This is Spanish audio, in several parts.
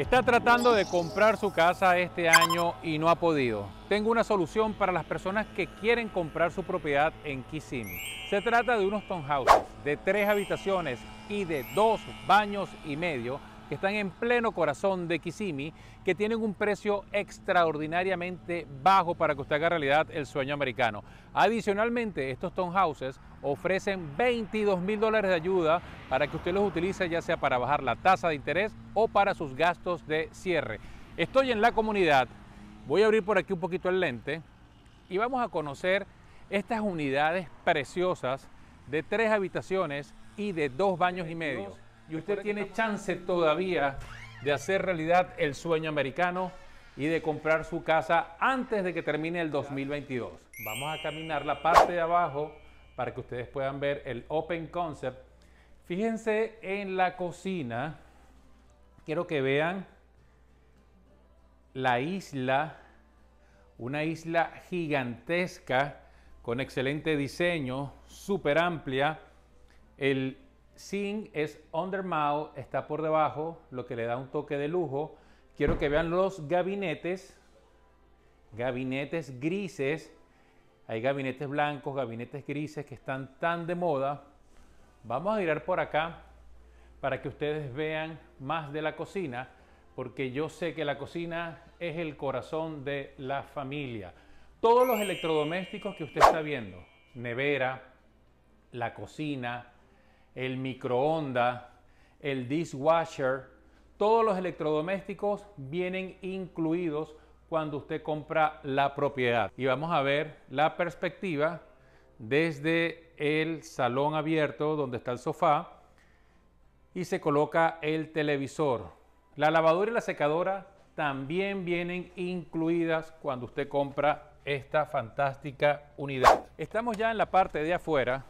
Está tratando de comprar su casa este año y no ha podido. Tengo una solución para las personas que quieren comprar su propiedad en Kissimmee. Se trata de unos townhouses de tres habitaciones y de dos baños y medio que están en pleno corazón de Kissimmee, que tienen un precio extraordinariamente bajo para que usted haga realidad el sueño americano. Adicionalmente, estos townhouses ofrecen 22 mil dólares de ayuda para que usted los utilice ya sea para bajar la tasa de interés o para sus gastos de cierre. Estoy en la comunidad, voy a abrir por aquí un poquito el lente y vamos a conocer estas unidades preciosas de tres habitaciones y de dos baños y medio. Y usted tiene chance todavía de hacer realidad el sueño americano y de comprar su casa antes de que termine el 2022. Vamos a caminar la parte de abajo para que ustedes puedan ver el Open Concept. Fíjense en la cocina. Quiero que vean la isla, una isla gigantesca con excelente diseño, súper amplia. El sink es undermount, está por debajo, lo que le da un toque de lujo. Quiero que vean los gabinetes, gabinetes grises hay gabinetes blancos, gabinetes grises que están tan de moda. Vamos a girar por acá para que ustedes vean más de la cocina, porque yo sé que la cocina es el corazón de la familia. Todos los electrodomésticos que usted está viendo, nevera, la cocina, el microondas, el dishwasher, todos los electrodomésticos vienen incluidos cuando usted compra la propiedad. Y vamos a ver la perspectiva desde el salón abierto donde está el sofá y se coloca el televisor. La lavadora y la secadora también vienen incluidas cuando usted compra esta fantástica unidad. Estamos ya en la parte de afuera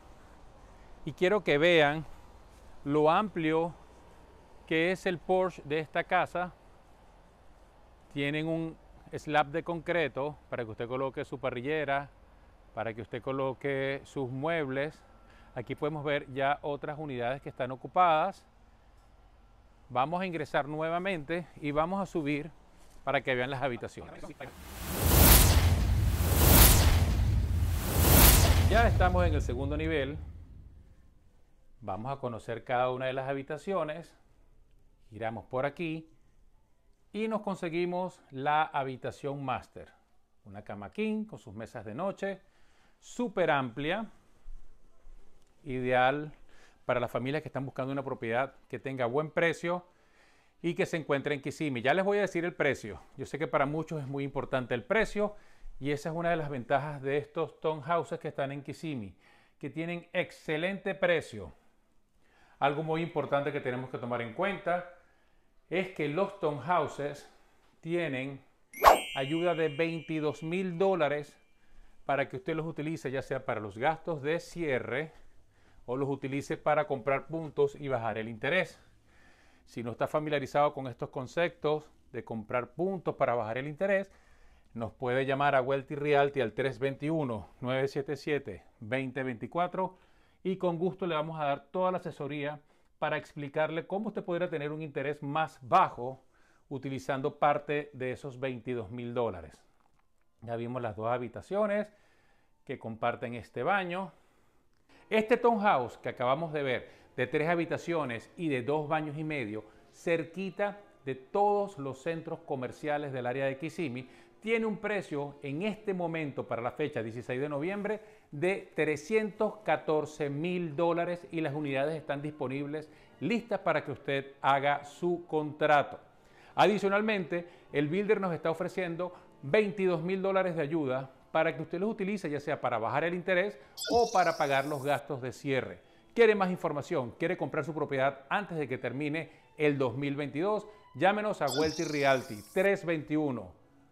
y quiero que vean lo amplio que es el Porsche de esta casa. Tienen un slab de concreto para que usted coloque su parrillera, para que usted coloque sus muebles. Aquí podemos ver ya otras unidades que están ocupadas. Vamos a ingresar nuevamente y vamos a subir para que vean las habitaciones. Ya estamos en el segundo nivel. Vamos a conocer cada una de las habitaciones. Giramos por aquí y nos conseguimos la habitación master. Una cama king con sus mesas de noche, súper amplia, ideal para las familias que están buscando una propiedad que tenga buen precio y que se encuentre en Kissimmee. Ya les voy a decir el precio. Yo sé que para muchos es muy importante el precio y esa es una de las ventajas de estos townhouses que están en Kissimmee, que tienen excelente precio. Algo muy importante que tenemos que tomar en cuenta es que los Houses tienen ayuda de 22 mil dólares para que usted los utilice ya sea para los gastos de cierre o los utilice para comprar puntos y bajar el interés. Si no está familiarizado con estos conceptos de comprar puntos para bajar el interés, nos puede llamar a Wealthy Realty al 321-977-2024 y con gusto le vamos a dar toda la asesoría para explicarle cómo usted podría tener un interés más bajo utilizando parte de esos 22 mil dólares. Ya vimos las dos habitaciones que comparten este baño. Este townhouse que acabamos de ver, de tres habitaciones y de dos baños y medio, cerquita de todos los centros comerciales del área de Kissimmee, tiene un precio en este momento para la fecha 16 de noviembre de 314 mil dólares y las unidades están disponibles listas para que usted haga su contrato. Adicionalmente, el builder nos está ofreciendo 22 mil dólares de ayuda para que usted los utilice ya sea para bajar el interés o para pagar los gastos de cierre. ¿Quiere más información? ¿Quiere comprar su propiedad antes de que termine el 2022? Llámenos a Welty Realty 321